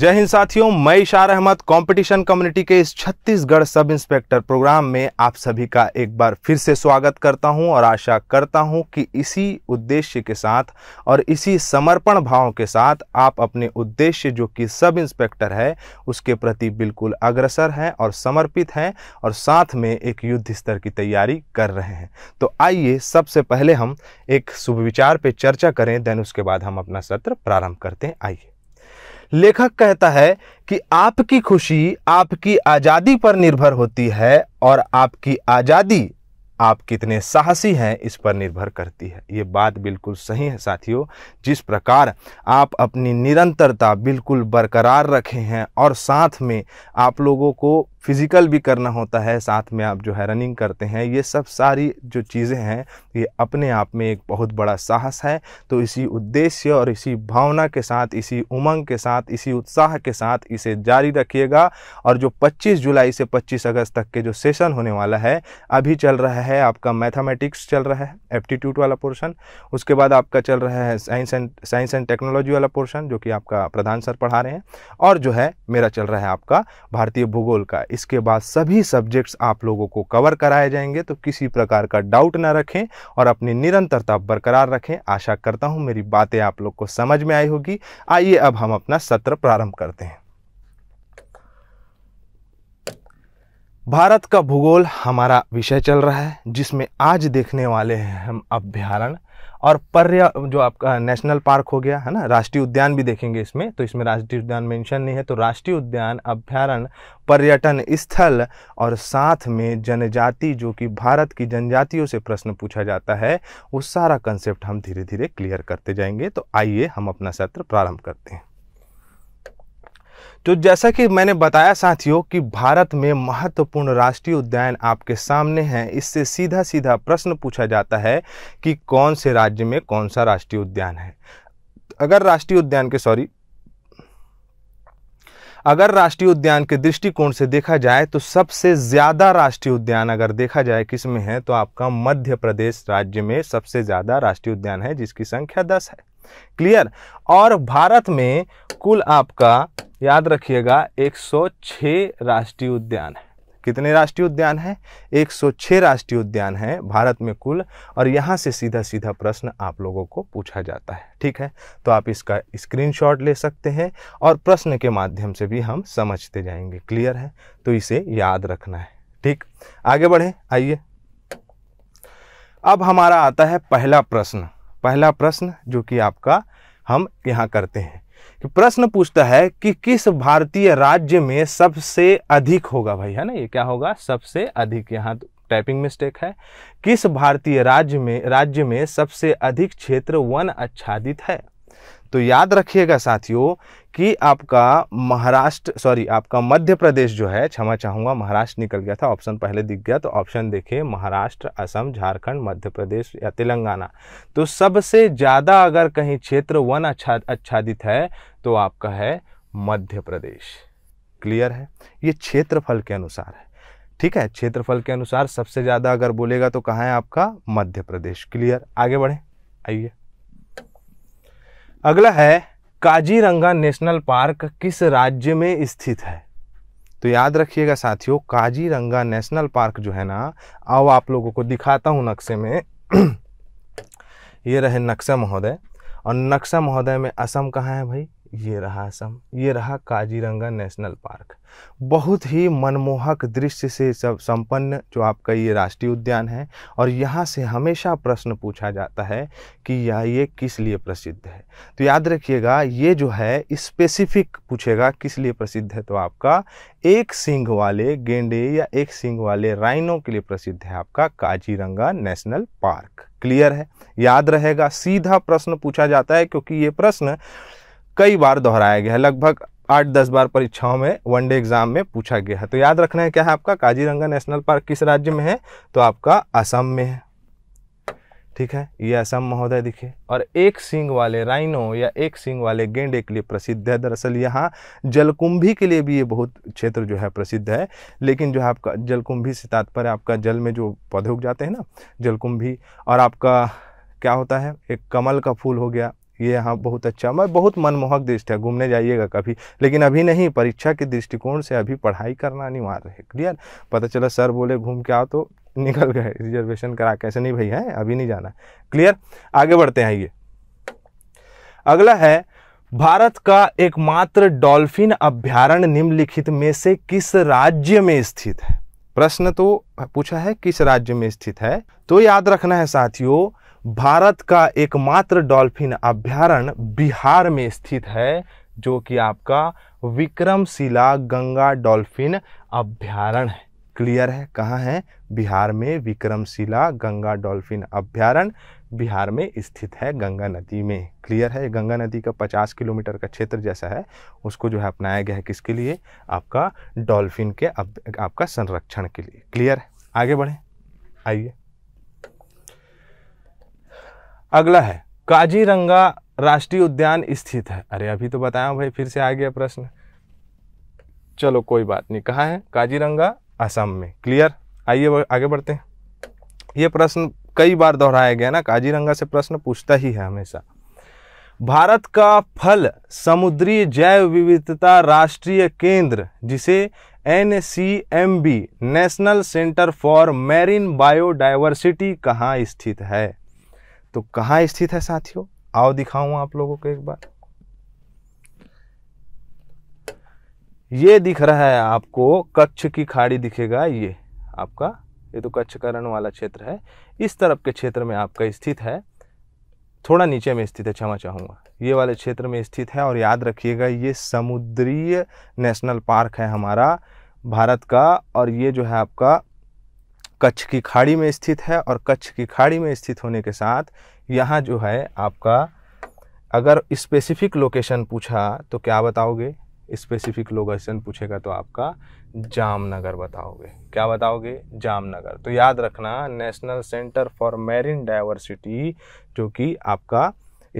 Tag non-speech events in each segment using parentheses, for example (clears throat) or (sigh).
जय हिंद साथियों मैं इशार अहमद कंपटीशन कम्युनिटी के इस छत्तीसगढ़ सब इंस्पेक्टर प्रोग्राम में आप सभी का एक बार फिर से स्वागत करता हूं और आशा करता हूं कि इसी उद्देश्य के साथ और इसी समर्पण भाव के साथ आप अपने उद्देश्य जो कि सब इंस्पेक्टर है उसके प्रति बिल्कुल अग्रसर हैं और समर्पित हैं और साथ में एक युद्ध स्तर की तैयारी कर रहे हैं तो आइए सबसे पहले हम एक शुभ विचार पर चर्चा करें देन उसके बाद हम अपना सत्र प्रारंभ करते हैं आइए लेखक कहता है कि आपकी खुशी आपकी आज़ादी पर निर्भर होती है और आपकी आज़ादी आप कितने साहसी हैं इस पर निर्भर करती है ये बात बिल्कुल सही है साथियों जिस प्रकार आप अपनी निरंतरता बिल्कुल बरकरार रखे हैं और साथ में आप लोगों को फिज़िकल भी करना होता है साथ में आप जो है रनिंग करते हैं ये सब सारी जो चीज़ें हैं ये अपने आप में एक बहुत बड़ा साहस है तो इसी उद्देश्य और इसी भावना के साथ इसी उमंग के साथ इसी उत्साह के साथ इसे जारी रखिएगा और जो 25 जुलाई से 25 अगस्त तक के जो सेशन होने वाला है अभी चल रहा है आपका मैथमेटिक्स चल रहा है एप्टीट्यूड वाला पोर्शन उसके बाद आपका चल रहा है science and science and technology वाला पोर्शन जो कि आपका प्रधान सर पढ़ा रहे हैं और जो है मेरा चल रहा है आपका भारतीय भूगोल का इसके बाद सभी सब्जेक्ट्स आप लोगों को कवर कराए जाएंगे तो किसी प्रकार का डाउट ना रखें और अपनी निरंतरता बरकरार रखें आशा करता हूँ मेरी बातें आप लोग को समझ में आई होगी आइए अब हम अपना सत्र प्रारंभ करते हैं भारत का भूगोल हमारा विषय चल रहा है जिसमें आज देखने वाले हैं हम अभ्यारण्य और पर्य जो आपका नेशनल पार्क हो गया है ना राष्ट्रीय उद्यान भी देखेंगे इसमें तो इसमें राष्ट्रीय उद्यान मेंशन नहीं है तो राष्ट्रीय उद्यान अभ्यारण्य पर्यटन स्थल और साथ में जनजाति जो कि भारत की जनजातियों से प्रश्न पूछा जाता है वो सारा कंसेप्ट हम धीरे धीरे क्लियर करते जाएंगे तो आइए हम अपना सत्र प्रारंभ करते हैं तो जैसा कि मैंने बताया साथियों कि भारत में महत्वपूर्ण राष्ट्रीय उद्यान आपके सामने हैं इससे सीधा सीधा प्रश्न पूछा जाता है कि कौन से राज्य में कौन सा राष्ट्रीय उद्यान है अगर राष्ट्रीय उद्यान के सॉरी अगर राष्ट्रीय उद्यान के दृष्टिकोण से देखा जाए तो सबसे ज़्यादा राष्ट्रीय उद्यान अगर देखा जाए किस में है तो आपका मध्य प्रदेश राज्य में सबसे ज़्यादा राष्ट्रीय उद्यान है जिसकी संख्या दस है क्लियर और भारत में कुल आपका याद रखिएगा 106 राष्ट्रीय उद्यान है कितने राष्ट्रीय उद्यान हैं 106 राष्ट्रीय उद्यान हैं भारत में कुल और यहाँ से सीधा सीधा प्रश्न आप लोगों को पूछा जाता है ठीक है तो आप इसका स्क्रीनशॉट ले सकते हैं और प्रश्न के माध्यम से भी हम समझते जाएंगे क्लियर है तो इसे याद रखना है ठीक आगे बढ़ें आइए अब हमारा आता है पहला प्रश्न पहला प्रश्न जो कि आपका हम यहाँ करते हैं कि प्रश्न पूछता है कि किस भारतीय राज्य में सबसे अधिक होगा भाई है ना ये क्या होगा सबसे अधिक यहाँ टाइपिंग तो मिस्टेक है किस भारतीय राज्य में राज्य में सबसे अधिक क्षेत्र वन आच्छादित है तो याद रखिएगा साथियों कि आपका महाराष्ट्र सॉरी आपका मध्य प्रदेश जो है क्षमा चाहूँगा महाराष्ट्र निकल गया था ऑप्शन पहले दिख गया तो ऑप्शन देखिए महाराष्ट्र असम झारखंड मध्य प्रदेश या तेलंगाना तो सबसे ज़्यादा अगर कहीं क्षेत्र वन अच्छा आच्छादित है तो आपका है मध्य प्रदेश क्लियर है ये क्षेत्रफल के अनुसार है ठीक है क्षेत्रफल के अनुसार सबसे ज़्यादा अगर बोलेगा तो कहाँ है आपका मध्य प्रदेश क्लियर आगे बढ़ें आइए अगला है काजीरंगा नेशनल पार्क किस राज्य में स्थित है तो याद रखिएगा साथियों काजीरंगा नेशनल पार्क जो है ना अब आप लोगों को दिखाता हूँ नक्शे में (clears throat) ये रहे नक्शा महोदय और नक्शा महोदय में असम कहाँ है भाई ये रहा असम ये रहा काजीरंगा नेशनल पार्क बहुत ही मनमोहक दृश्य से सब संपन्न जो आपका ये राष्ट्रीय उद्यान है और यहाँ से हमेशा प्रश्न पूछा जाता है कि यह ये किस लिए प्रसिद्ध है तो याद रखिएगा ये जो है स्पेसिफिक पूछेगा किस लिए प्रसिद्ध है तो आपका एक सिंह वाले गेंडे या एक सिंह वाले राइनो के लिए प्रसिद्ध है आपका काजीरंगा नेशनल पार्क क्लियर है याद रहेगा सीधा प्रश्न पूछा जाता है क्योंकि ये प्रश्न कई बार दोहराया गया है लगभग आठ दस बार परीक्षाओं में वनडे एग्जाम में पूछा गया है तो याद रखना है क्या है आपका काजीरंगा नेशनल पार्क किस राज्य में है तो आपका असम में है ठीक है ये असम महोदय दिखे और एक सिंग वाले राइनो या एक सिंग वाले गेंडे के लिए प्रसिद्ध है दरअसल यहाँ जलकुंभी के लिए भी ये बहुत क्षेत्र जो है प्रसिद्ध है लेकिन जो है आपका जलकुंभी से तात्पर्य आपका जल में जो पौधे उग जाते हैं ना जलकुंभी और आपका क्या होता है एक कमल का फूल हो गया ये यहाँ बहुत अच्छा मैं बहुत मनमोहक दृष्टि है घूमने जाइएगा कभी लेकिन अभी नहीं परीक्षा के दृष्टिकोण से अभी पढ़ाई करना अनिवार्य है क्लियर पता चला सर बोले घूम के आओ तो निकल गए रिजर्वेशन करा कैसे नहीं भैया है अभी नहीं जाना क्लियर आगे बढ़ते हैं ये अगला है भारत का एकमात्र डॉल्फिन अभ्यारण निम्नलिखित में से किस राज्य में स्थित है प्रश्न तो पूछा है किस राज्य में स्थित है तो याद रखना है साथियों भारत का एकमात्र डॉल्फिन अभ्यारण बिहार में स्थित है जो कि आपका विक्रमशिला गंगा डॉल्फिन अभ्यारण है क्लियर है कहाँ है बिहार में विक्रमशिला गंगा डॉल्फिन अभ्यारण बिहार में स्थित है गंगा नदी में क्लियर है गंगा नदी का 50 किलोमीटर का क्षेत्र जैसा है उसको जो है अपनाया गया है किसके लिए आपका डॉल्फिन के अब, आपका संरक्षण के लिए क्लियर है आगे बढ़ें आइए अगला है काजीरंगा राष्ट्रीय उद्यान स्थित है अरे अभी तो बताया भाई फिर से आ गया प्रश्न चलो कोई बात नहीं कहा है काजीरंगा असम में क्लियर आइए आगे बढ़ते हैं ये प्रश्न कई बार दोहराया गया ना काजीरंगा से प्रश्न पूछता ही है हमेशा भारत का फल समुद्री जैव विविधता राष्ट्रीय केंद्र जिसे एन national centre for marine biodiversity कहाँ स्थित है तो कहाँ स्थित है साथियों आओ दिखाऊं आप लोगों को एक बार ये दिख रहा है आपको कच्छ की खाड़ी दिखेगा ये आपका ये तो कच्छ करण वाला क्षेत्र है इस तरफ के क्षेत्र में आपका स्थित है थोड़ा नीचे में स्थित है क्षमा चाहूँगा ये वाले क्षेत्र में स्थित है और याद रखिएगा ये समुद्रीय नेशनल पार्क है हमारा भारत का और ये जो है आपका कच्छ की खाड़ी में स्थित है और कच्छ की खाड़ी में स्थित होने के साथ यहाँ जो है आपका अगर स्पेसिफिक लोकेशन पूछा तो क्या बताओगे स्पेसिफिक लोकेशन पूछेगा तो आपका जामनगर बताओगे क्या बताओगे जामनगर तो याद रखना national centre for marine diversity जो कि आपका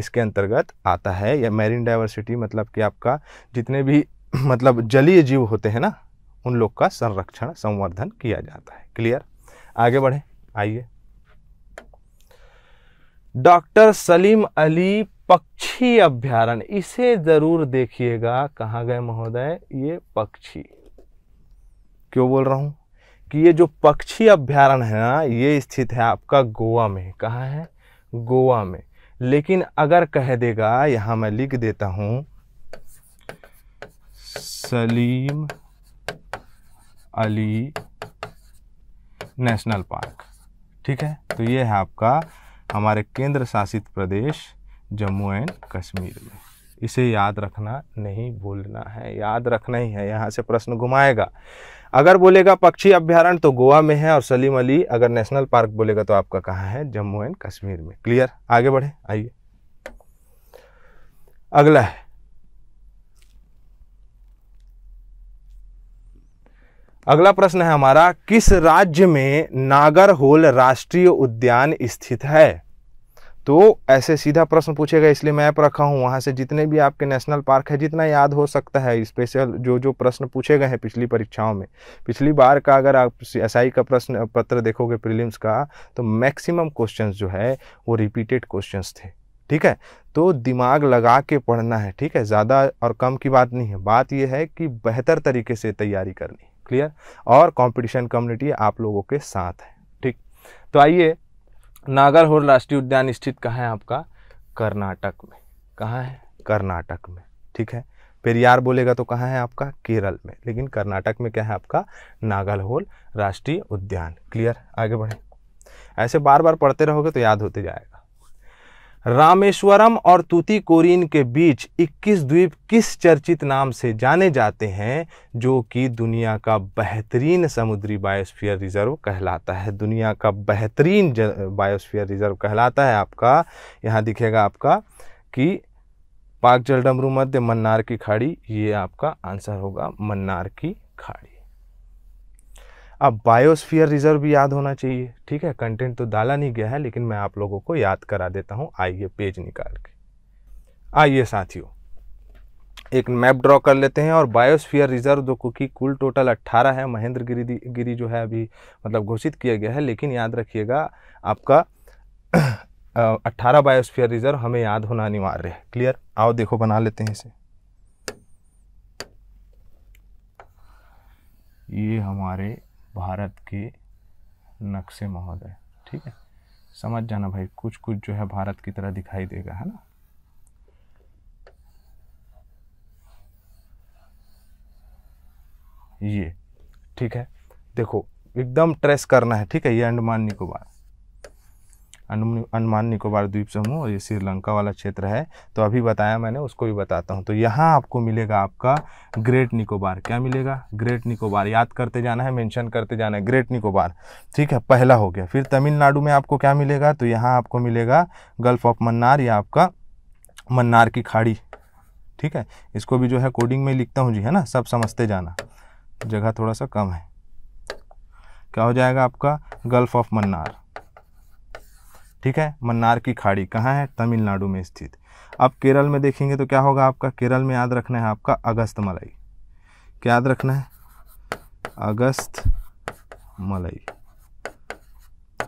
इसके अंतर्गत आता है या मैरिन डाइवर्सिटी मतलब कि आपका जितने भी (clears throat) मतलब जलीय जीव होते हैं ना उन लोग का संरक्षण संवर्धन किया जाता है क्लियर आगे बढ़े आइए डॉक्टर सलीम अली पक्षी अभ्यारण इसे जरूर देखिएगा कहाँ गए महोदय ये पक्षी क्यों बोल रहा हूं कि ये जो पक्षी अभ्यारण है ना ये स्थित है आपका गोवा में कहा है गोवा में लेकिन अगर कह देगा यहां मैं लिख देता हूं सलीम अली नेशनल पार्क ठीक है तो ये है आपका हमारे केंद्र शासित प्रदेश जम्मू एंड कश्मीर में इसे याद रखना नहीं भूलना है याद रखना ही है यहाँ से प्रश्न घुमाएगा अगर बोलेगा पक्षी अभ्यारण्य तो गोवा में है और सलीम अली अगर नेशनल पार्क बोलेगा तो आपका कहाँ है जम्मू एंड कश्मीर में क्लियर आगे बढ़े आइए अगला है अगला प्रश्न है हमारा किस राज्य में नागरहोल राष्ट्रीय उद्यान स्थित है तो ऐसे सीधा प्रश्न पूछेगा इसलिए मैप रखा हूँ वहाँ से जितने भी आपके नेशनल पार्क है जितना याद हो सकता है स्पेशल जो जो प्रश्न पूछे गए हैं पिछली परीक्षाओं में पिछली बार का अगर आप एस का प्रश्न पत्र देखोगे प्रीलिम्स का तो मैक्सिमम क्वेश्चंस जो है वो रिपीटेड क्वेश्चंस थे ठीक है तो दिमाग लगा के पढ़ना है ठीक है ज़्यादा और कम की बात नहीं है बात यह है कि बेहतर तरीके से तैयारी करनी क्लियर और कंपटीशन कम्युनिटी आप लोगों के साथ है ठीक तो आइए नागरहोर राष्ट्रीय उद्यान स्थित कहाँ है आपका कर्नाटक में कहाँ है कर्नाटक में ठीक है पेरियार बोलेगा तो कहाँ है आपका केरल में लेकिन कर्नाटक में क्या है आपका नागलहोल राष्ट्रीय उद्यान क्लियर आगे बढ़े ऐसे बार बार पढ़ते रहोगे तो याद होते जाएगा रामेश्वरम और तूतीकोरिन के बीच 21 द्वीप किस चर्चित नाम से जाने जाते हैं जो कि दुनिया का बेहतरीन समुद्री बायोस्फीयर रिजर्व कहलाता है दुनिया का बेहतरीन बायोस्फीयर रिजर्व कहलाता है आपका यहाँ दिखेगा आपका कि पाक जलडमरू मध्य मन्नार की खाड़ी ये आपका आंसर होगा मन्नार की खाड़ी अब बायोस्फीयर रिजर्व भी याद होना चाहिए ठीक है कंटेंट तो डाला नहीं गया है लेकिन मैं आप लोगों को याद करा देता हूँ आइए पेज निकाल के आइए साथियों एक मैप ड्रॉ कर लेते हैं और बायोस्फीयर रिजर्व जो क्योंकि कुल टोटल 18 है महेंद्र गिरी गिरी जो है अभी मतलब घोषित किया गया है लेकिन याद रखिएगा आपका अट्ठारह बायोस्फीयर रिजर्व हमें याद होना अनिवार्य है क्लियर आओ देखो बना लेते हैं इसे ये हमारे भारत के नक्शे महोदय ठीक है समझ जाना भाई कुछ कुछ जो है भारत की तरह दिखाई देगा है ना ये ठीक है देखो एकदम ट्रेस करना है ठीक है ये अंडमान निकोबार अंडमान निकोबार द्वीप समूह और ये श्रीलंका वाला क्षेत्र है तो अभी बताया मैंने उसको भी बताता हूँ तो यहाँ आपको मिलेगा आपका ग्रेट निकोबार क्या मिलेगा ग्रेट निकोबार याद करते जाना है मेंशन करते जाना है ग्रेट निकोबार ठीक है पहला हो गया फिर तमिलनाडु में आपको क्या मिलेगा तो यहाँ आपको मिलेगा गल्फ ऑफ मन्नार या आपका मन्नार की खाड़ी ठीक है इसको भी जो है कोडिंग में लिखता हूँ जी है ना सब समझते जाना जगह थोड़ा सा कम है क्या हो जाएगा आपका गल्फ ऑफ मन्नार ठीक है मन्नार की खाड़ी कहाँ है तमिलनाडु में स्थित अब केरल में देखेंगे तो क्या होगा आपका केरल में याद रखना है आपका अगस्त मलाई क्या याद रखना है अगस्त मलाई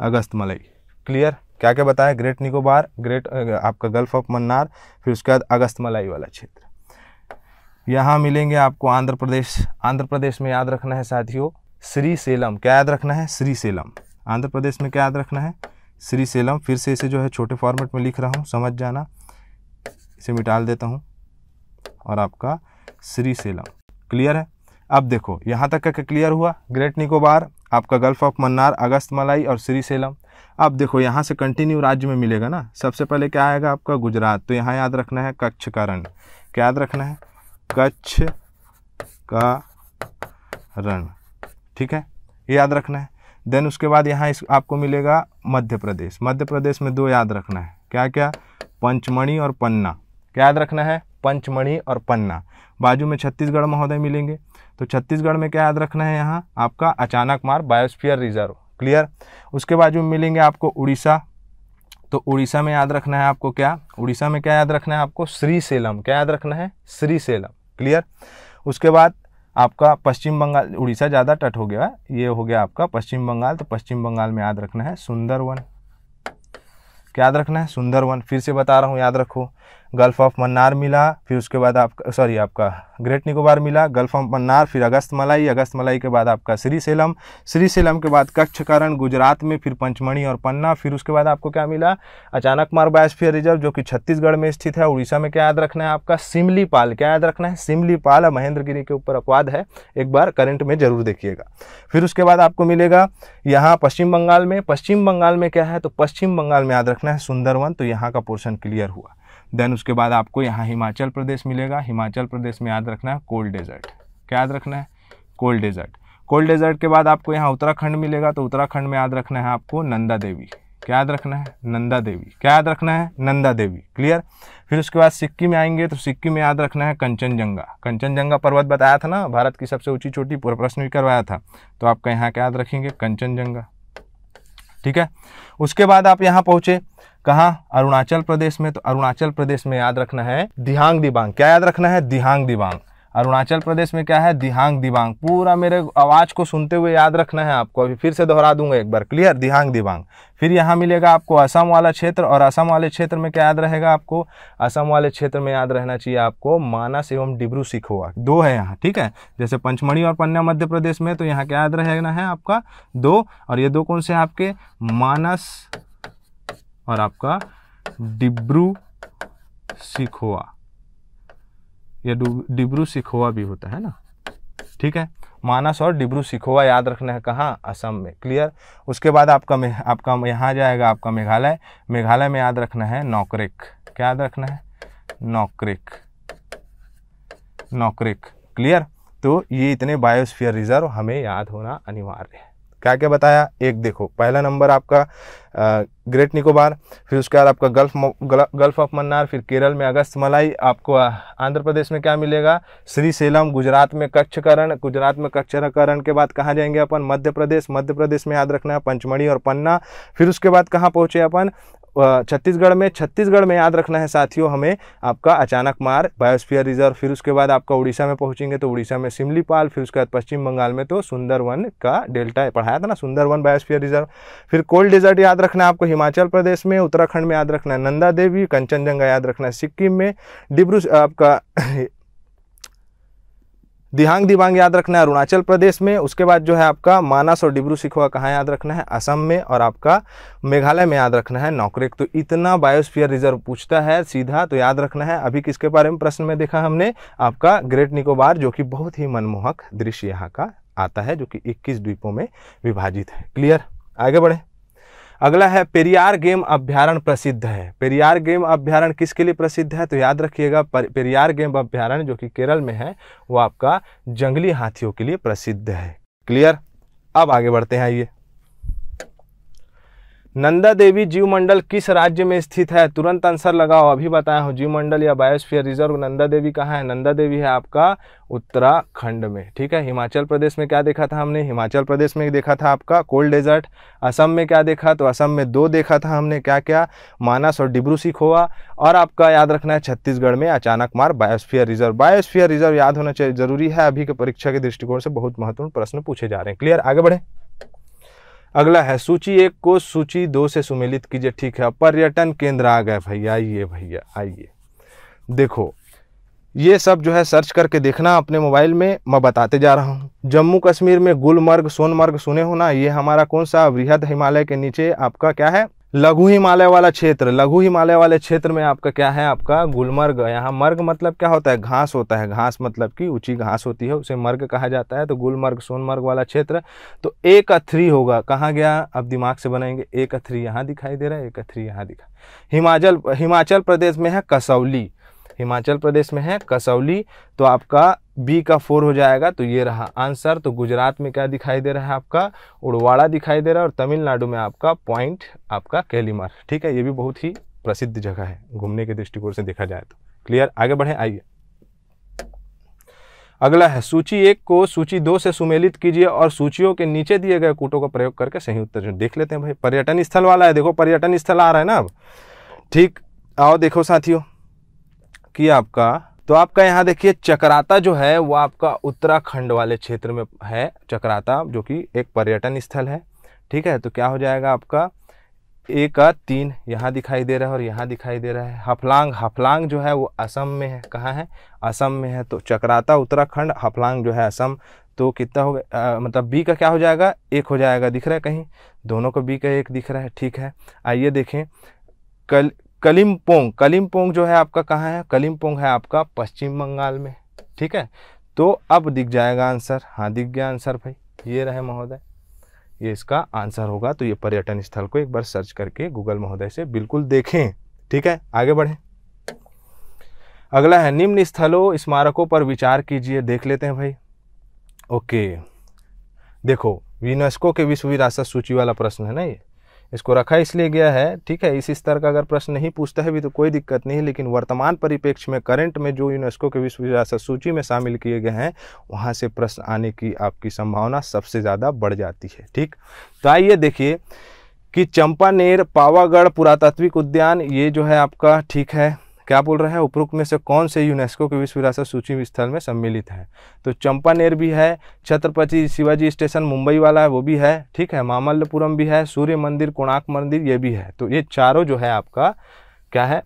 अगस्त मलाई क्लियर क्या क्या बताया ग्रेट निकोबार ग्रेट आपका गल्फ ऑफ मन्नार फिर उसके बाद अगस्त मलाई वाला क्षेत्र यहाँ मिलेंगे आपको आंध्र प्रदेश आंध्र प्रदेश में याद रखना है साथियों श्री सेलम क्या याद रखना है श्री सेलम आंध्र प्रदेश में क्या याद रखना है श्री सेलम फिर से इसे जो है छोटे फॉर्मेट में लिख रहा हूँ समझ जाना इसे मिटाल देता हूँ और आपका श्री सेलम क्लियर है अब देखो यहाँ तक का क्लियर हुआ ग्रेट निकोबार आपका गल्फ ऑफ मन्नार अगस्त मलाई और श्री सेलम अब देखो यहाँ से कंटिन्यू राज्य में मिलेगा ना सबसे पहले क्या आएगा आपका गुजरात तो यहाँ याद रखना है कच्छ का रण क्या याद रखना है कच्छ का रण ठीक है याद रखना है देन उसके बाद यहाँ इस आपको मिलेगा मध्य प्रदेश मध्य प्रदेश में दो याद रखना है क्या क्या पंचमणि और पन्ना क्या याद रखना है पंचमणि और पन्ना बाजू में छत्तीसगढ़ महोदय मिलेंगे तो छत्तीसगढ़ में क्या याद रखना है यहाँ आपका अचानक मार बायोस्फीयर रिजर्व क्लियर उसके बाजू में मिलेंगे आपको उड़ीसा तो उड़ीसा में याद रखना है आपको क्या उड़ीसा में क्या याद रखना है आपको श्री सेलम क्या याद रखना है श्री सेलम क्लियर उसके बाद आपका पश्चिम बंगाल उड़ीसा ज़्यादा टट हो गया ये हो गया आपका पश्चिम बंगाल तो पश्चिम बंगाल में याद रखना है सुंदरवन क्या याद रखना है सुंदरवन फिर से बता रहा हूँ याद रखो गल्फ ऑफ मन्नार मिला फिर उसके बाद आप सॉरी आपका ग्रेट निकोबार मिला गल्फ ऑफ मन्नार फिर अगस्त मलाई अगस्त मलाई के बाद आपका श्री सेलम श्री सेलम के बाद कच्छ करण गुजरात में फिर पंचमणी और पन्ना फिर उसके बाद आपको क्या मिला अचानक मार बायोस्फीयर रिजर्व जो कि छत्तीसगढ़ में स्थित है उड़ीसा में क्या याद रखना है आपका सिमली पाल क्या याद रखना है सिमलीपाल महेंद्र गिरी के ऊपर अपवाद है एक बार करंट में जरूर देखिएगा फिर उसके बाद आपको मिलेगा यहाँ पश्चिम बंगाल में पश्चिम बंगाल में क्या है तो पश्चिम बंगाल में याद रखना है सुंदरवन तो यहाँ का पोर्शन क्लियर हुआ देन उसके बाद आपको यहाँ हिमाचल प्रदेश मिलेगा हिमाचल प्रदेश में याद रखना है कोल्ड डेजर्ट क्या याद रखना है कोल्ड डेजर्ट कोल्ड डेजर्ट के बाद आपको यहाँ उत्तराखंड मिलेगा तो उत्तराखंड में याद रखना है आपको नंदा देवी क्या याद रखना है नंदा देवी क्या याद रखना है नंदा देवी क्लियर फिर उसके बाद सिक्किम में आएंगे तो सिक्किम में याद रखना है कंचनजंगा कंचनजंगा पर्वत बताया था ना भारत की सबसे ऊंची चोटी प्रश्न भी करवाया था तो आपका यहाँ क्या याद रखेंगे कंचनजंगा ठीक है उसके बाद आप यहाँ पहुंचे कहा अरुणाचल प्रदेश में तो अरुणाचल प्रदेश में याद रखना है दिहांग दिबांग क्या याद रखना है दिहांग दिबांग अरुणाचल प्रदेश में क्या है दिहांग दिबांग पूरा मेरे आवाज़ को सुनते हुए याद रखना है आपको अभी फिर से दोहरा दूंगा एक बार क्लियर दिहांग दिबांग फिर यहाँ मिलेगा आपको असम वाला क्षेत्र और असम वाले क्षेत्र में क्या याद रहेगा आपको असम वाले क्षेत्र में याद रहना चाहिए आपको मानस एवं डिब्रू सिखोआ दो है यहाँ ठीक है जैसे पंचमढ़ी और पन्ना मध्य प्रदेश में तो यहाँ क्या याद रहना है आपका दो और ये दो कौन से आपके मानस और आपका डिब्रू सिखोआ या डिब्रू सिखोवा भी होता है ना ठीक है मानस और डिब्रू सिखोवा याद रखना है कहाँ असम में क्लियर उसके बाद आपका मे आपका यहाँ जाएगा आपका मेघालय मेघालय में याद रखना है नौकरिक क्या याद रखना है नौकरिक नौकरिक क्लियर तो ये इतने बायोस्फीयर रिजर्व हमें याद होना अनिवार्य है क्या क्या बताया एक देखो पहला नंबर आपका ग्रेट निकोबार फिर उसके बाद आपका गल्फ गल्फ ऑफ मन्नार फिर केरल में अगस्त मलाई आपको आंध्र प्रदेश में क्या मिलेगा श्री सेलम गुजरात में कक्षकरण गुजरात में कक्षकरण के बाद कहाँ जाएंगे अपन मध्य प्रदेश मध्य प्रदेश में याद रखना है पंचमढ़ी और पन्ना फिर उसके बाद कहाँ पहुँचे अपन छत्तीसगढ़ में छत्तीसगढ़ में याद रखना है साथियों हमें आपका अचानक मार बायोस्फीयर रिजर्व फिर उसके बाद आपका उड़ीसा में पहुंचेंगे तो उड़ीसा में सिमलीपाल फिर उसके बाद पश्चिम बंगाल में तो सुंदरवन का डेल्टा पढ़ाया था ना सुंदरवन बायोस्फीयर रिजर्व फिर कोल्ड डेजर्ट याद रखना है आपको हिमाचल प्रदेश में उत्तराखंड में याद रखना है नंदा देवी कंचनजंगा याद रखना है सिक्किम में डिब्रू आपका दिहांग दिबांग याद रखना है अरुणाचल प्रदेश में उसके बाद जो है आपका मानस और डिब्रू सिखवा कहाँ याद रखना है असम में और आपका मेघालय में याद रखना है नौकरेक तो इतना बायोस्फीयर रिजर्व पूछता है सीधा तो याद रखना है अभी किसके बारे में प्रश्न में देखा हमने आपका ग्रेट निकोबार जो कि बहुत ही मनमोहक दृश्य यहाँ का आता है जो कि इक्कीस द्वीपों में विभाजित है क्लियर आगे बढ़ें अगला है पेरियार गेम अभ्यारण प्रसिद्ध है पेरियार गेम अभ्यारण किसके लिए प्रसिद्ध है तो याद रखिएगा पेरियार गेम अभ्यारण जो कि केरल में है वो आपका जंगली हाथियों के लिए प्रसिद्ध है क्लियर अब आगे बढ़ते हैं आइए नंदा देवी जीव मंडल किस राज्य में स्थित है तुरंत आंसर लगाओ अभी बताया हूँ जीव मंडल या बायोस्फीयर रिजर्व नंदा देवी कहाँ है नंदा देवी है आपका उत्तराखंड में ठीक है हिमाचल प्रदेश में क्या देखा था हमने हिमाचल प्रदेश में देखा था आपका कोल्ड डेजर्ट असम में क्या देखा तो असम में दो देखा था हमने क्या क्या मानस और डिब्रू सिखोवा और आपका याद रखना है छत्तीसगढ़ में अचानक मार बायोस्फीयर रिजर्व बायोस्फीयर रिजर्व याद होना चाहिए जरूरी है अभी के परीक्षा के दृष्टिकोण से बहुत महत्वपूर्ण प्रश्न पूछे जा रहे हैं क्लियर आगे बढ़े अगला है सूची एक को सूची दो से सुमेलित कीजिए ठीक है पर्यटन केंद्र आ गए भैया आइए भैया आइए देखो ये सब जो है सर्च करके देखना अपने मोबाइल में मैं बताते जा रहा हूँ जम्मू कश्मीर में गुलमर्ग सोनमर्ग सुने हो ना ये हमारा कौन सा वृहद हिमालय के नीचे आपका क्या है लघु हिमालय वाला क्षेत्र लघु हिमालय वाले क्षेत्र में आपका क्या है आपका गुलमर्ग यहाँ मर्ग मतलब क्या होता है घास होता है घास मतलब कि ऊंची घास होती है उसे मर्ग कहा जाता है तो गुलमर्ग सोनमर्ग वाला क्षेत्र तो ए का थ्री होगा कहाँ गया अब दिमाग से बनाएंगे ए का थ्री यहाँ दिखाई दे रहा है ए का थ्री यहाँ दिखा हिमाचल हिमाचल प्रदेश में है कसौली हिमाचल प्रदेश में है कसौली तो आपका बी का फोर हो जाएगा तो ये रहा आंसर तो गुजरात में क्या दिखाई दे रहा है आपका उड़वाड़ा दिखाई दे रहा है और तमिलनाडु में आपका पॉइंट आपका कैलीमार ठीक है ये भी बहुत ही प्रसिद्ध जगह है घूमने के दृष्टिकोण से देखा जाए तो क्लियर आगे बढ़े आइए अगला है सूची एक को सूची दो से सुमेलित कीजिए और सूचियों के नीचे दिए गए कूटों का प्रयोग करके सही उत्तर देख लेते हैं भाई पर्यटन स्थल वाला है देखो पर्यटन स्थल आ रहा है ना अब ठीक आओ देखो साथियों कि आपका तो आपका यहाँ देखिए चक्राता जो है वो आपका उत्तराखंड वाले क्षेत्र में है चक्राता जो कि एक पर्यटन स्थल है ठीक है तो क्या हो जाएगा आपका ए का तीन यहाँ दिखाई दे रहा है और यहाँ दिखाई दे रहा है हफलांग हफलांग जो है वो असम में है कहाँ है असम में है तो चक्राता उत्तराखंड हफलांग जो है असम तो कितना हो गया मतलब बी का क्या हो जाएगा एक हो जाएगा दिख रहा है कहीं दोनों को बी का एक दिख रहा है ठीक है आइए देखें कल कलिम्पोंग कलिम्पोंग जो है आपका कहाँ है कलिम्पोंग है आपका पश्चिम बंगाल में ठीक है तो अब दिख जाएगा आंसर हाँ दिख गया आंसर भाई ये रहे महोदय ये इसका आंसर होगा तो ये पर्यटन स्थल को एक बार सर्च करके गूगल महोदय से बिल्कुल देखें ठीक है आगे बढ़ें अगला है निम्न स्थलों स्मारकों पर विचार कीजिए देख लेते हैं भाई ओके देखो यूनेस्को के विश्व विरासत सूची वाला प्रश्न है ना ये इसको रखा इसलिए गया है ठीक है इस स्तर का अगर प्रश्न नहीं पूछता है भी तो कोई दिक्कत नहीं लेकिन वर्तमान परिप्रेक्ष्य में करंट में जो यूनेस्को के विश्व विरासत सूची में शामिल किए गए हैं वहाँ से प्रश्न आने की आपकी संभावना सबसे ज़्यादा बढ़ जाती है ठीक तो आइए देखिए कि चंपानेर पावागढ़ पुरातात्विक उद्यान ये जो है आपका ठीक है क्या बोल रहा है उपरोक्त में से कौन से यूनेस्को के विश्व विरासत सूची स्थल में सम्मिलित है तो चंपानेर भी है छत्रपति शिवाजी स्टेशन मुंबई वाला है वो भी है ठीक है मामल्लपुरम भी है सूर्य मंदिर कोणार्क मंदिर ये भी है तो ये चारों जो है आपका क्या है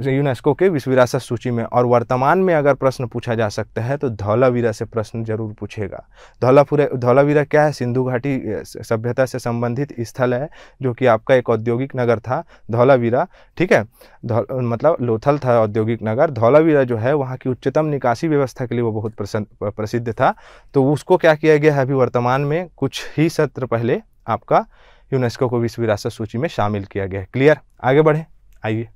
यूनेस्को के विश्व विरासत सूची में और वर्तमान में अगर प्रश्न पूछा जा सकता है तो धौलावीरा से प्रश्न जरूर पूछेगा धौलापुर धौलावीरा क्या है सिंधु घाटी सभ्यता से संबंधित स्थल है जो कि आपका एक औद्योगिक नगर था धौलावीरा ठीक है मतलब लोथल था औद्योगिक नगर धौलावीरा जो है वहाँ की उच्चतम निकासी व्यवस्था के लिए वो बहुत प्रसिद्ध था तो उसको क्या किया गया है अभी वर्तमान में कुछ ही सत्र पहले आपका यूनेस्को को विश्व विरासत सूची में शामिल किया गया है क्लियर आगे बढ़ें आइए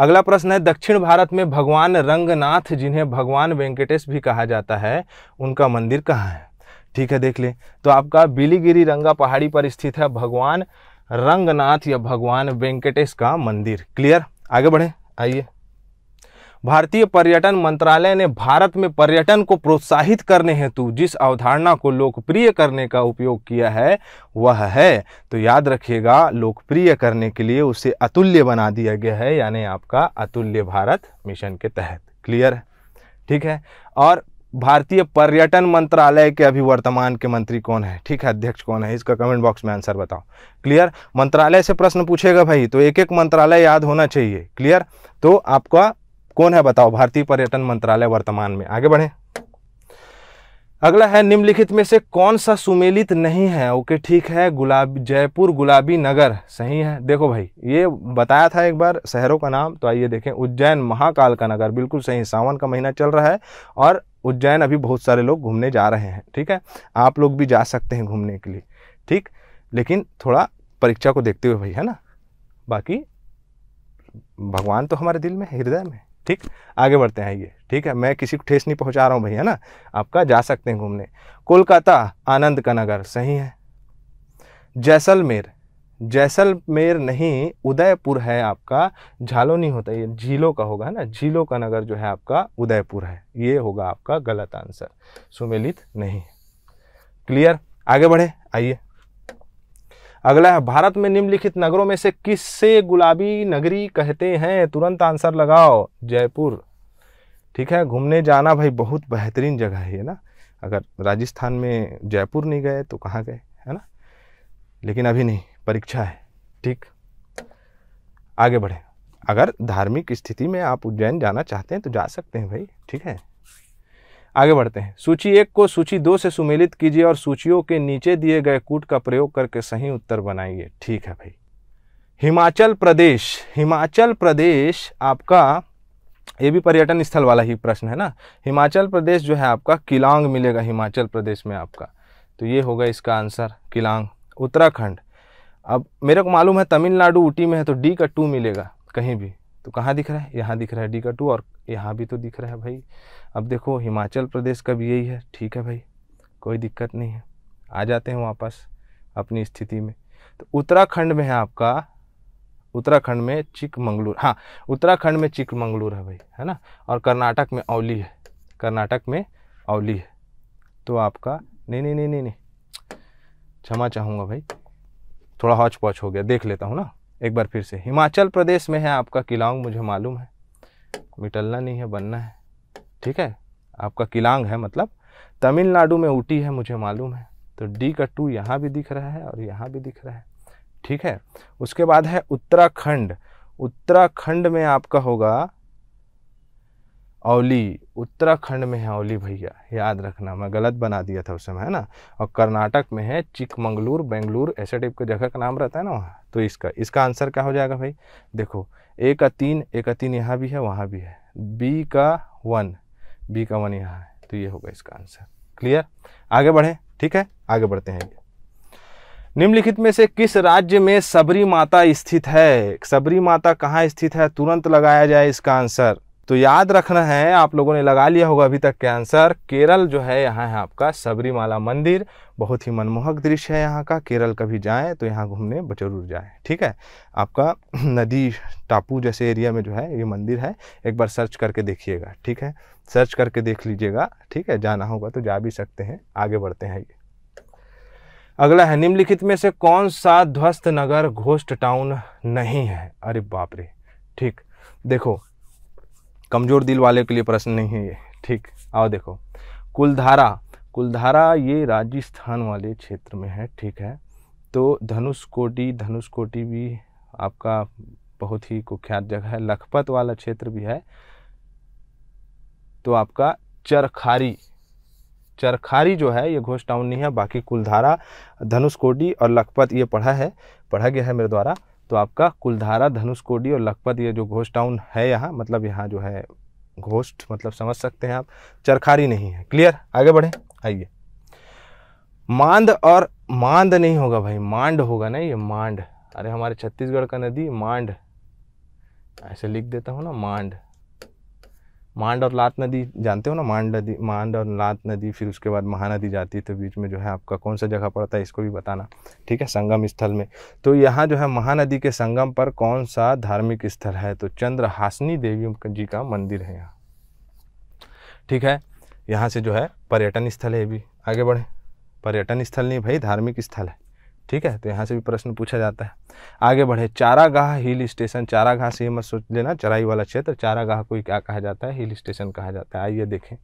अगला प्रश्न है दक्षिण भारत में भगवान रंगनाथ जिन्हें भगवान वेंकटेश भी कहा जाता है उनका मंदिर कहाँ है ठीक है देख ले तो आपका बिलीगिरी रंगा पहाड़ी पर स्थित है भगवान रंगनाथ या भगवान वेंकटेश का मंदिर क्लियर आगे बढ़े आइए भारतीय पर्यटन मंत्रालय ने भारत में पर्यटन को प्रोत्साहित करने हेतु जिस अवधारणा को लोकप्रिय करने का उपयोग किया है वह है तो याद रखिएगा लोकप्रिय करने के लिए उसे अतुल्य बना दिया गया है यानी आपका अतुल्य भारत मिशन के तहत क्लियर है ठीक है और भारतीय पर्यटन मंत्रालय के अभी वर्तमान के मंत्री कौन है ठीक है अध्यक्ष कौन है इसका कमेंट बॉक्स में आंसर बताओ क्लियर मंत्रालय से प्रश्न पूछेगा भाई तो एक एक मंत्रालय याद होना चाहिए क्लियर तो आपका कौन है बताओ भारतीय पर्यटन मंत्रालय वर्तमान में आगे बढ़े अगला है निम्नलिखित में से कौन सा सुमेलित नहीं है ओके ठीक है गुलाब जयपुर गुलाबी नगर सही है देखो भाई ये बताया था एक बार शहरों का नाम तो आइए देखें उज्जैन महाकाल का नगर बिल्कुल सही सावन का महीना चल रहा है और उज्जैन अभी बहुत सारे लोग घूमने जा रहे हैं ठीक है आप लोग भी जा सकते हैं घूमने के लिए ठीक लेकिन थोड़ा परीक्षा को देखते हुए भाई है ना बाकी भगवान तो हमारे दिल में हृदय में ठीक आगे बढ़ते हैं ये ठीक है मैं किसी को ठेस नहीं पहुंचा रहा हूँ भैया ना आपका जा सकते हैं घूमने कोलकाता आनंद का नगर सही है जैसलमेर जैसलमेर नहीं उदयपुर है आपका झालो नहीं होता ये झीलों का होगा ना झीलों का नगर जो है आपका उदयपुर है ये होगा आपका गलत आंसर सुमेलित नहीं क्लियर आगे बढ़े आइए अगला है भारत में निम्नलिखित नगरों में से किससे गुलाबी नगरी कहते हैं तुरंत आंसर लगाओ जयपुर ठीक है घूमने जाना भाई बहुत बेहतरीन जगह है ना अगर राजस्थान में जयपुर नहीं गए तो कहाँ गए है ना लेकिन अभी नहीं परीक्षा है ठीक आगे बढ़े अगर धार्मिक स्थिति में आप उज्जैन जाना चाहते हैं तो जा सकते हैं भाई ठीक है आगे बढ़ते हैं सूची एक को सूची दो से सुमेलित कीजिए और सूचियों के नीचे दिए गए कूट का प्रयोग करके सही उत्तर बनाइए ठीक है भाई हिमाचल प्रदेश हिमाचल प्रदेश आपका ये भी पर्यटन स्थल वाला ही प्रश्न है ना हिमाचल प्रदेश जो है आपका किलांग मिलेगा हिमाचल प्रदेश में आपका तो ये होगा इसका आंसर किलांग उत्तराखंड अब मेरे को मालूम है तमिलनाडु ऊटी में है तो डी का टू मिलेगा कहीं भी तो कहाँ दिख रहा है यहाँ दिख रहा है डी का टू और यहाँ भी तो दिख रहा है भाई अब देखो हिमाचल प्रदेश का भी यही है ठीक है भाई कोई दिक्कत नहीं है आ जाते हैं वापस अपनी स्थिति में तो उत्तराखंड में है आपका उत्तराखंड में चिकमंगलूर हाँ उत्तराखंड में चिकमंगलूर है भाई है ना और कर्नाटक में औली है कर्नाटक में औली है तो आपका नहीं नहीं नहीं नहीं नहीं क्षमा चाहूँगा भाई थोड़ा हौच पॉच हो गया देख लेता हूँ ना एक बार फिर से हिमाचल प्रदेश में है आपका किलांग मुझे मालूम है मिटलना नहीं है बनना है ठीक है आपका किलांग है मतलब तमिलनाडु में ऊटी है मुझे मालूम है तो डी का टू यहाँ भी दिख रहा है और यहाँ भी दिख रहा है ठीक है उसके बाद है उत्तराखंड उत्तराखंड में आपका होगा औली उत्तराखंड में है औली भैया याद रखना मैं गलत बना दिया था उस समय है ना और कर्नाटक में है चिकमंगलूर बेंगलुर ऐसे टाइप के जगह का नाम रहता है ना वहाँ तो इसका इसका आंसर क्या हो जाएगा भाई देखो ए का तीन ए का तीन यहाँ भी है वहाँ भी है बी का वन बी का वन यहाँ है तो ये होगा इसका आंसर क्लियर आगे बढ़ें ठीक है आगे बढ़ते हैं निम्नलिखित में से किस राज्य में सबरी माता स्थित है सबरी माता कहाँ स्थित है तुरंत लगाया जाए इसका आंसर तो याद रखना है आप लोगों ने लगा लिया होगा अभी तक के आंसर केरल जो है यहाँ है आपका सबरीमाला मंदिर बहुत ही मनमोहक दृश्य है यहाँ का केरल कभी जाएं तो यहाँ घूमने जरूर जाएं ठीक है आपका (clears throat) नदी टापू जैसे एरिया में जो है ये मंदिर है एक बार सर्च करके देखिएगा ठीक है सर्च करके देख लीजिएगा ठीक है जाना होगा तो जा भी सकते हैं आगे बढ़ते हैं ये अगला है निम्नलिखित में से कौन सा ध्वस्त नगर घोस्ट टाउन नहीं है अरे बापरे ठीक देखो कमज़ोर दिल वाले के लिए प्रश्न नहीं है ये ठीक आओ देखो कुलधारा कुलधारा ये राजस्थान वाले क्षेत्र में है ठीक है तो धनुष कोटी धनुष कोटी भी आपका बहुत ही कुख्यात जगह है लखपत वाला क्षेत्र भी है तो आपका चरखारी चरखारी जो है ये घोष टाउन नहीं है बाकी कुलधारा धनुष कोटी और लखपत ये पढ़ा है पढ़ा गया है मेरे द्वारा तो आपका कुलधारा धनुषकोडी और लखपत ये जो घोष टाउन है यहाँ मतलब यहाँ जो है घोष्ट मतलब समझ सकते हैं आप चरखारी नहीं है क्लियर आगे बढ़े आइए मांद और मांद नहीं होगा भाई मांड होगा ना ये मांड अरे हमारे छत्तीसगढ़ का नदी मांड ऐसे लिख देता हूँ ना मांड मांड और लात नदी जानते हो ना मांड नदी मांड और लात नदी फिर उसके बाद महानदी जाती है तो बीच में जो है आपका कौन सा जगह पड़ता है इसको भी बताना ठीक है संगम स्थल में तो यहाँ जो है महानदी के संगम पर कौन सा धार्मिक स्थल है तो चंद्रहासिनी देवी जी का मंदिर है यहाँ ठीक है यहाँ से जो है पर्यटन स्थल है भी आगे बढ़ें पर्यटन स्थल नहीं भाई धार्मिक स्थल है ठीक है तो यहाँ से भी प्रश्न पूछा जाता है आगे बढ़े चारागाह हिल स्टेशन चारागाह से मत सोच लेना चराई वाला क्षेत्र चारागाह को क्या कहा जाता है हिल स्टेशन कहा जाता है आइए देखें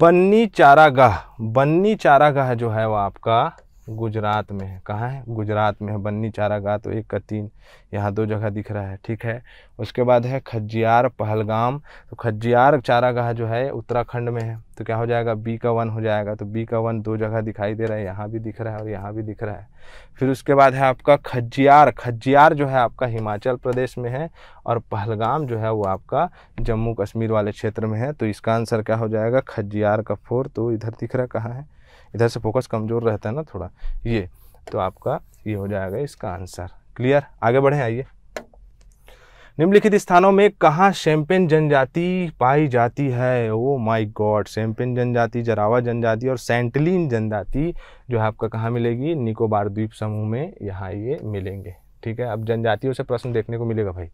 बन्नी चारागाह बन्नी चारागाह जो है वह आपका गुजरात में है कहाँ है गुजरात में है बन्नी चारागाह तो एक का तीन यहाँ दो जगह दिख रहा है ठीक है उसके बाद है खज्जियार पहलगाम तो खज्जियार चारागाह जो है उत्तराखंड में है तो क्या हो जाएगा बी का वन हो जाएगा तो बी का वन दो जगह दिखाई दे रहा है यहाँ भी दिख रहा है और यहाँ भी दिख रहा है फिर उसके बाद है आपका खज्जियार खज्जियार जो है आपका हिमाचल प्रदेश में है और पहलगाम जो है वो आपका जम्मू कश्मीर वाले क्षेत्र में है तो इसका आंसर क्या हो जाएगा खज्जियार का फोर तो इधर दिख रहा कहाँ है इधर से फोकस कमज़ोर रहता है ना थोड़ा ये तो आपका ये हो जाएगा इसका आंसर क्लियर आगे बढ़े आइए निम्नलिखित स्थानों में कहाँ शैम्पेन जनजाति पाई जाती है ओ माय गॉड शैम्पेन जनजाति जरावा जनजाति और सेंटलिन जनजाति जो है आपका कहाँ मिलेगी निकोबार द्वीप समूह में यहाँ ये मिलेंगे ठीक है अब जनजातियों से प्रश्न देखने को मिलेगा भाई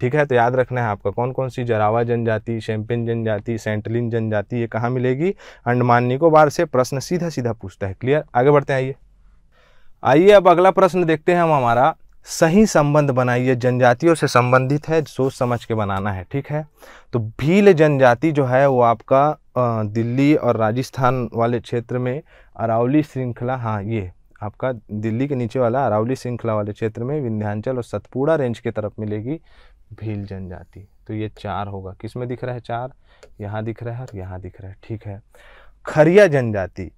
ठीक है तो याद रखना है आपका कौन कौन सी जरावा जनजाति शैम्पिन जनजाति सेंटलिन जनजाति ये कहाँ मिलेगी अंडमान निकोबार से प्रश्न सीधा सीधा पूछता है क्लियर आगे बढ़ते हैं आइए आइए अब अगला प्रश्न देखते हैं हम हमारा सही संबंध बनाइए जनजातियों से संबंधित है सोच समझ के बनाना है ठीक है तो भील जनजाति जो है वो आपका दिल्ली और राजस्थान वाले क्षेत्र में अरावली श्रृंखला हाँ ये आपका दिल्ली के नीचे वाला अरावली श्रृंखला वाले क्षेत्र में विंध्यांचल और सतपुड़ा रेंज की तरफ मिलेगी भील जनजाति तो ये चार होगा किस में दिख रहा है चार यहाँ दिख रहा है और यहाँ दिख रहा है ठीक है खरिया जनजाति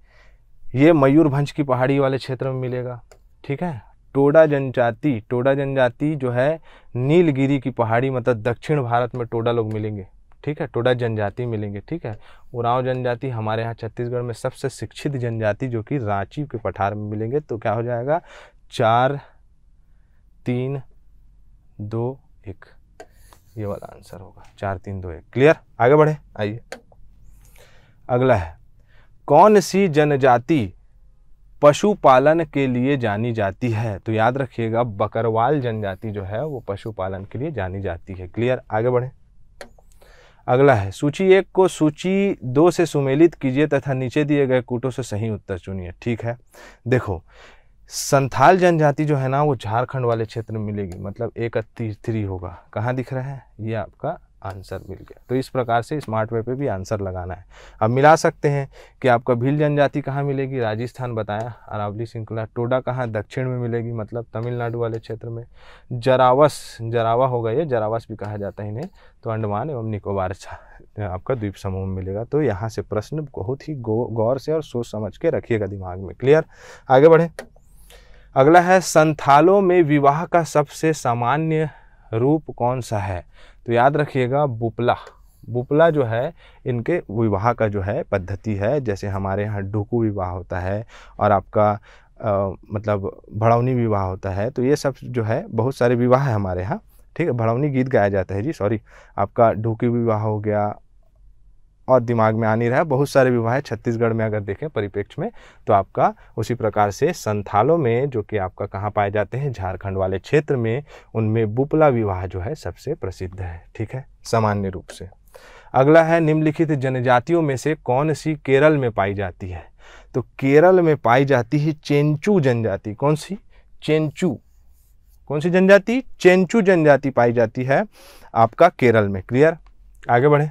ये मयूरभंज की पहाड़ी वाले क्षेत्र में मिलेगा ठीक है टोडा जनजाति टोडा जनजाति जो है नीलगिरी की पहाड़ी मतलब दक्षिण भारत में टोडा लोग मिलेंगे ठीक है टोडा जनजाति मिलेंगे ठीक है उरांव जनजाति हमारे यहाँ छत्तीसगढ़ में सबसे शिक्षित जनजाति जो कि रांची के पठार में मिलेंगे तो क्या हो जाएगा चार तीन दो एक ये वाला आंसर होगा चार तीन दो एक क्लियर आगे बढ़े आइए अगला है कौन सी जनजाति पशुपालन के लिए जानी जाती है तो याद रखिएगा बकरवाल जनजाति जो है वो पशुपालन के लिए जानी जाती है क्लियर आगे बढ़े अगला है सूची एक को सूची दो से सुमेलित कीजिए तथा नीचे दिए गए कूटों से सही उत्तर चुनिए ठीक है देखो संथाल जनजाति जो है ना वो झारखंड वाले क्षेत्र में मिलेगी मतलब एक थ्री होगा कहाँ दिख रहा है ये आपका आंसर मिल गया तो इस प्रकार से स्मार्ट वे पे भी आंसर लगाना है अब मिला सकते हैं कि आपका भील जनजाति कहाँ मिलेगी राजस्थान बताया अरावली श्रृंखला टोडा कहाँ दक्षिण में मिलेगी मतलब तमिलनाडु वाले क्षेत्र में जरावस जरावा होगा ये जरावस भी कहा जाता है इन्हें तो अंडमान एवं निकोबार आपका द्वीप समूह में मिलेगा तो यहाँ से प्रश्न बहुत ही गौर से और सोच समझ के रखिएगा दिमाग में क्लियर आगे बढ़ें अगला है संथालों में विवाह का सबसे सामान्य रूप कौन सा है तो याद रखिएगा बुपला बुपला जो है इनके विवाह का जो है पद्धति है जैसे हमारे यहाँ ढुकू विवाह होता है और आपका आ, मतलब भड़ौनी विवाह होता है तो ये सब जो है बहुत सारे विवाह है हमारे यहाँ ठीक है भड़ौनी गीत गाया जाता है जी सॉरी आपका ढोकी विवाह हो गया और दिमाग में आ नहीं रहा है बहुत सारे विवाह है छत्तीसगढ़ में अगर देखें परिप्रेक्ष्य में तो आपका उसी प्रकार से संथालों में जो कि आपका कहाँ पाए जाते हैं झारखंड वाले क्षेत्र में उनमें बुपला विवाह जो है सबसे प्रसिद्ध है ठीक है सामान्य रूप से अगला है निम्नलिखित जनजातियों में से कौन सी केरल में पाई जाती है तो केरल में पाई जाती है चेंचू जनजाति कौन सी चेंचू कौन सी जनजाति चेंचू जनजाति पाई जाती है आपका केरल में क्लियर आगे बढ़ें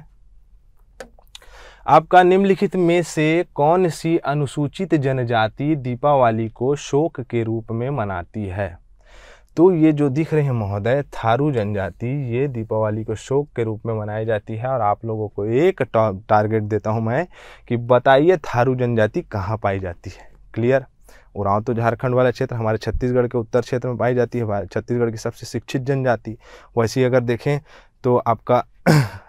आपका निम्नलिखित में से कौन सी अनुसूचित जनजाति दीपावली को शोक के रूप में मनाती है तो ये जो दिख रहे हैं महोदय थारू जनजाति ये दीपावली को शोक के रूप में मनाई जाती है और आप लोगों को एक टारगेट देता हूँ मैं कि बताइए थारू जनजाति कहाँ पाई जाती है क्लियर उरांव तो झारखंड वाला क्षेत्र हमारे छत्तीसगढ़ के उत्तर क्षेत्र में पाई जाती है छत्तीसगढ़ की सबसे शिक्षित जनजाति वैसे अगर देखें तो आपका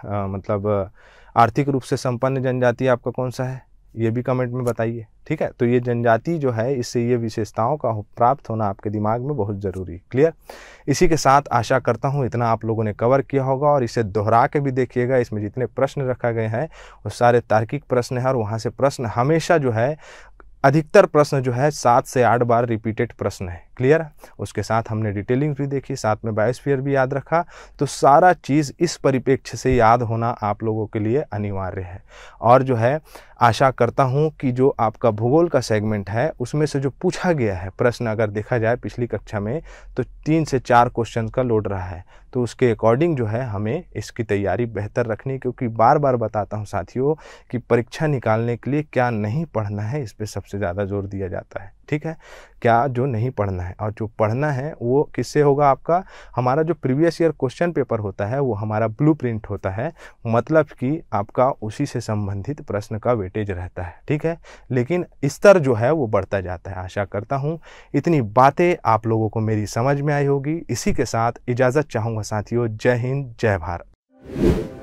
आ, (clears throat) मतलब आर्थिक रूप से संपन्न जनजाति आपका कौन सा है ये भी कमेंट में बताइए ठीक है तो ये जनजाति जो है इससे ये विशेषताओं का प्राप्त होना आपके दिमाग में बहुत ज़रूरी क्लियर इसी के साथ आशा करता हूँ इतना आप लोगों ने कवर किया होगा और इसे दोहरा के भी देखिएगा इसमें जितने प्रश्न रखा गए हैं वो सारे तार्किक प्रश्न हैं और वहाँ से प्रश्न हमेशा जो है अधिकतर प्रश्न जो है सात से आठ बार रिपीटेड प्रश्न है क्लियर है उसके साथ हमने डिटेलिंग भी देखी साथ में बायोस्फीयर भी याद रखा तो सारा चीज़ इस परिप्रेक्ष्य से याद होना आप लोगों के लिए अनिवार्य है और जो है आशा करता हूँ कि जो आपका भूगोल का सेगमेंट है उसमें से जो पूछा गया है प्रश्न अगर देखा जाए पिछली कक्षा में तो तीन से चार क्वेश्चन का लोड रहा है तो उसके अकॉर्डिंग जो है हमें इसकी तैयारी बेहतर रखनी क्योंकि बार बार बताता हूँ साथियों कि परीक्षा निकालने के लिए क्या नहीं पढ़ना है इस पर सबसे ज़्यादा जोर दिया जाता है ठीक है क्या जो नहीं पढ़ना है और जो पढ़ना है वो किससे होगा आपका हमारा जो प्रीवियस ईयर क्वेश्चन पेपर होता है वो हमारा प्रिंट होता है मतलब कि आपका उसी से संबंधित प्रश्न का वेटेज रहता है ठीक है लेकिन स्तर जो है वो बढ़ता जाता है आशा करता हूँ इतनी बातें आप लोगों को मेरी समझ में आई होगी इसी के साथ इजाज़त चाहूँगा साथियों जय हिंद जय भारत